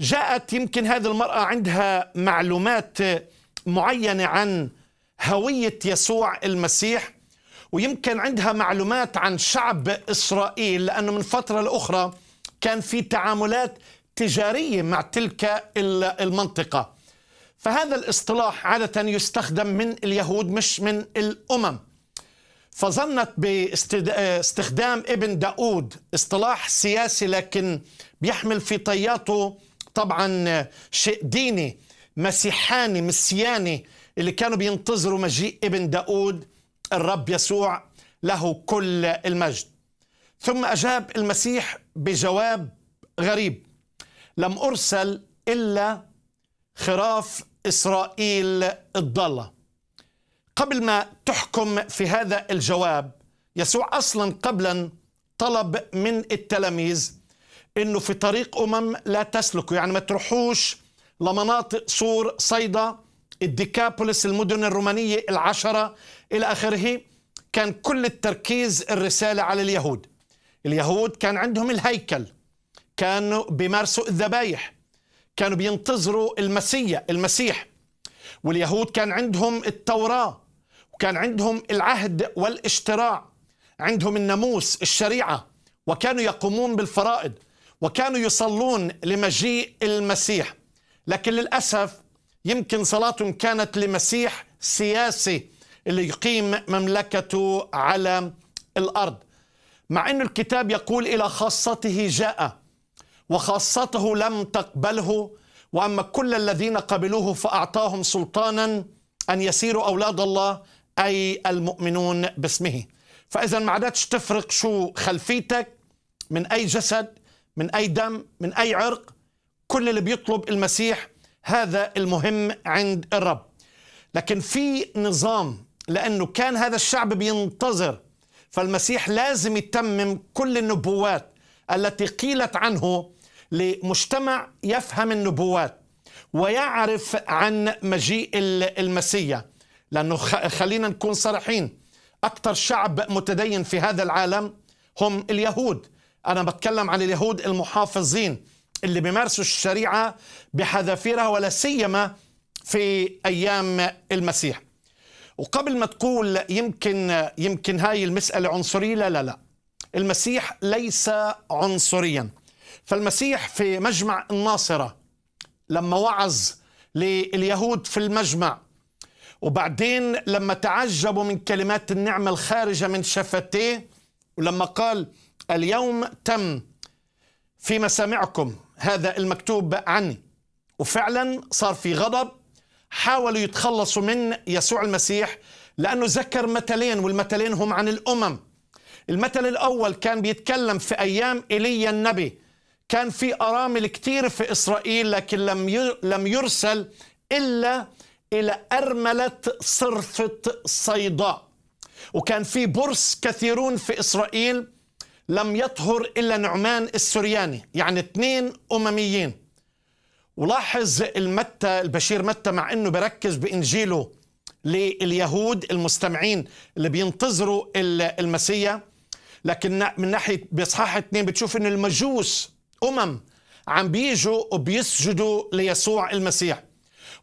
جاءت يمكن هذه المرأة عندها معلومات معينة عن هوية يسوع المسيح ويمكن عندها معلومات عن شعب إسرائيل لأنه من فترة لأخرى كان في تعاملات تجارية مع تلك المنطقة فهذا الاصطلاح عادة يستخدم من اليهود مش من الأمم فظنت باستخدام ابن داود اصطلاح سياسي لكن بيحمل في طياته طبعا شيء ديني مسيحاني مسياني اللي كانوا بينتظروا مجيء ابن داود الرب يسوع له كل المجد ثم أجاب المسيح بجواب غريب لم أرسل إلا خراف إسرائيل الضالة قبل ما تحكم في هذا الجواب يسوع أصلا قبلا طلب من التلاميذ انه في طريق امم لا تسلكوا يعني ما تروحوش لمناطق صور صيدا الديكابولس المدن الرومانيه العشره الى اخره كان كل التركيز الرساله على اليهود اليهود كان عندهم الهيكل كانوا بيمارسوا الذبايح كانوا بينتظروا المسيا المسيح واليهود كان عندهم التوراه وكان عندهم العهد والاشتراع عندهم الناموس الشريعه وكانوا يقومون بالفرائض وكانوا يصلون لمجيء المسيح لكن للأسف يمكن صلاتهم كانت لمسيح سياسي اللي يقيم مملكته على الأرض مع أن الكتاب يقول إلى خاصته جاء وخاصته لم تقبله وأما كل الذين قبلوه فأعطاهم سلطانا أن يسيروا أولاد الله أي المؤمنون باسمه فإذا ما عادتش تفرق شو خلفيتك من أي جسد من أي دم من أي عرق كل اللي بيطلب المسيح هذا المهم عند الرب لكن في نظام لأنه كان هذا الشعب بينتظر فالمسيح لازم يتمم كل النبوات التي قيلت عنه لمجتمع يفهم النبوات ويعرف عن مجيء المسيح لأنه خلينا نكون صريحين أكثر شعب متدين في هذا العالم هم اليهود أنا بتكلم عن اليهود المحافظين اللي بيمارسوا الشريعة بحذافيرها ولا سيما في أيام المسيح وقبل ما تقول يمكن يمكن هاي المسألة عنصرية لا لا لا المسيح ليس عنصريا فالمسيح في مجمع الناصرة لما وعظ لليهود في المجمع وبعدين لما تعجبوا من كلمات النعمة الخارجة من شفتيه ولما قال اليوم تم في مسامعكم هذا المكتوب عني وفعلا صار في غضب حاولوا يتخلصوا من يسوع المسيح لأنه ذكر مثلين والمثلين هم عن الأمم المثل الأول كان بيتكلم في أيام إيليا النبي كان في أرامل كثير في إسرائيل لكن لم لم يرسل إلا إلى أرملة صرفة صيداء وكان في برص كثيرون في إسرائيل لم يطهر إلا نعمان السرياني يعني اثنين أمميين ولاحظ المتى البشير متى مع أنه بركز بإنجيله لليهود المستمعين اللي بينتظروا المسيح لكن من ناحية بإصحاح اثنين بتشوف أن المجوس أمم عم بيجوا وبيسجدوا ليسوع المسيح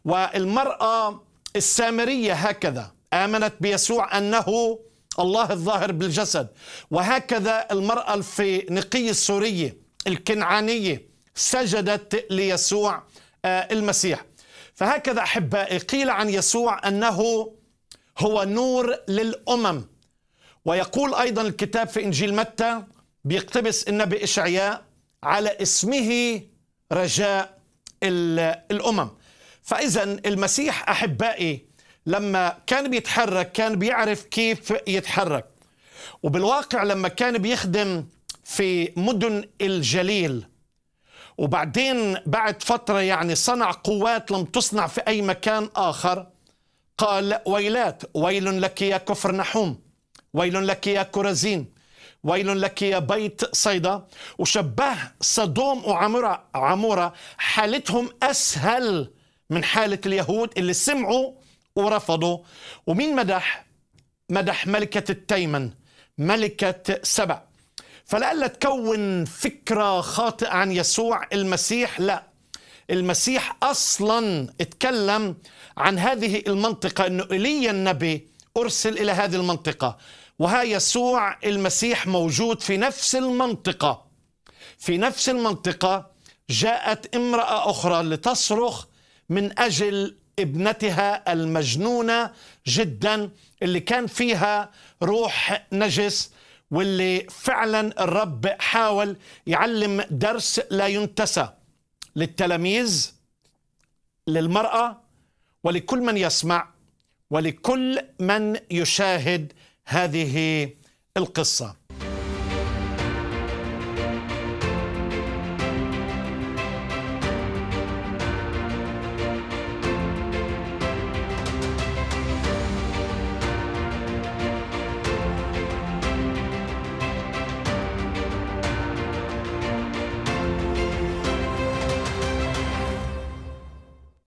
والمرأة السامرية هكذا آمنت بيسوع أنه الله الظاهر بالجسد وهكذا المرأة الفينيقية السورية الكنعانية سجدت ليسوع آه، المسيح فهكذا أحبائي قيل عن يسوع أنه هو نور للأمم ويقول أيضا الكتاب في إنجيل متى بيقتبس النبي إشعياء على اسمه رجاء الأمم فإذا المسيح أحبائي لما كان بيتحرك كان بيعرف كيف يتحرك وبالواقع لما كان بيخدم في مدن الجليل وبعدين بعد فترة يعني صنع قوات لم تصنع في أي مكان آخر قال ويلات ويل لك يا كفر نحوم ويل لك يا كرزين ويل لك يا بيت صيدا وشبه صدوم وعمورة عمورة حالتهم أسهل من حالة اليهود اللي سمعوا ورفضوا ومين مدح؟ مدح ملكة التيمن ملكة سبع فلألا تكون فكرة خاطئة عن يسوع المسيح لا المسيح أصلا اتكلم عن هذه المنطقة أنه إيليا النبي أرسل إلى هذه المنطقة وها يسوع المسيح موجود في نفس المنطقة في نفس المنطقة جاءت امرأة أخرى لتصرخ من أجل ابنتها المجنونة جدا اللي كان فيها روح نجس واللي فعلا الرب حاول يعلم درس لا ينتسى للتلاميذ للمرأة ولكل من يسمع ولكل من يشاهد هذه القصه